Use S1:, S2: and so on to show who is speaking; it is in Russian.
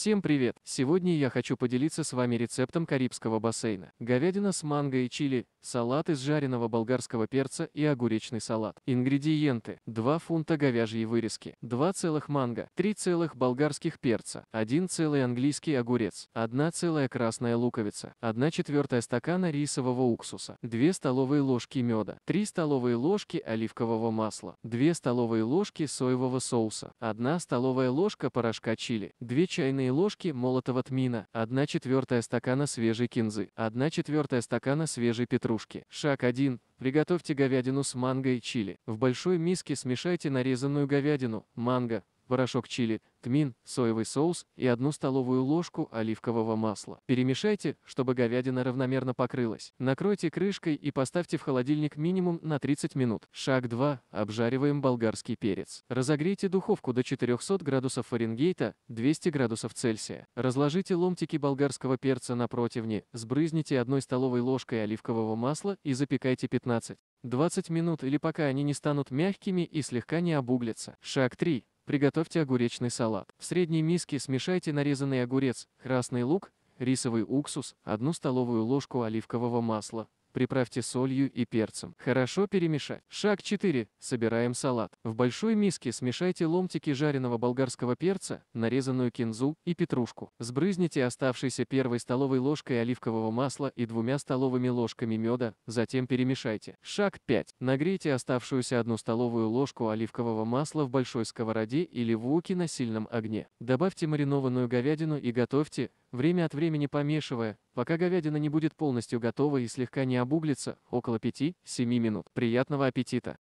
S1: Всем привет! Сегодня я хочу поделиться с вами рецептом карибского бассейна. Говядина с манго и чили, салат из жареного болгарского перца и огуречный салат. Ингредиенты. 2 фунта говяжьей вырезки, 2 целых манго, 3 целых болгарских перца, 1 целый английский огурец, 1 целая красная луковица, 1 четвертая стакана рисового уксуса, 2 столовые ложки меда, 3 столовые ложки оливкового масла, 2 столовые ложки соевого соуса, 1 столовая ложка порошка чили, 2 чайные ложки молотого тмина, 1 четвертая стакана свежей кинзы, 1 четвертая стакана свежей петрушки, петрушки. Шаг 1. Приготовьте говядину с манго и чили. В большой миске смешайте нарезанную говядину, манго, порошок чили, тмин, соевый соус и одну столовую ложку оливкового масла. Перемешайте, чтобы говядина равномерно покрылась. Накройте крышкой и поставьте в холодильник минимум на 30 минут. Шаг 2. Обжариваем болгарский перец. Разогрейте духовку до 400 градусов Фаренгейта, 200 градусов Цельсия. Разложите ломтики болгарского перца на противне, сбрызните одной столовой ложкой оливкового масла и запекайте 15. 20 минут или пока они не станут мягкими и слегка не обуглятся. Шаг 3. Приготовьте огуречный салат. В средней миске смешайте нарезанный огурец, красный лук, рисовый уксус, одну столовую ложку оливкового масла, Приправьте солью и перцем. Хорошо перемешать. Шаг 4. Собираем салат. В большой миске смешайте ломтики жареного болгарского перца, нарезанную кинзу и петрушку. Сбрызните оставшейся первой столовой ложкой оливкового масла и двумя столовыми ложками меда, затем перемешайте. Шаг 5. Нагрейте оставшуюся одну столовую ложку оливкового масла в большой сковороде или в уке на сильном огне. Добавьте маринованную говядину и готовьте, время от времени помешивая, пока говядина не будет полностью готова и слегка не обуглится, около 5-7 минут. Приятного аппетита!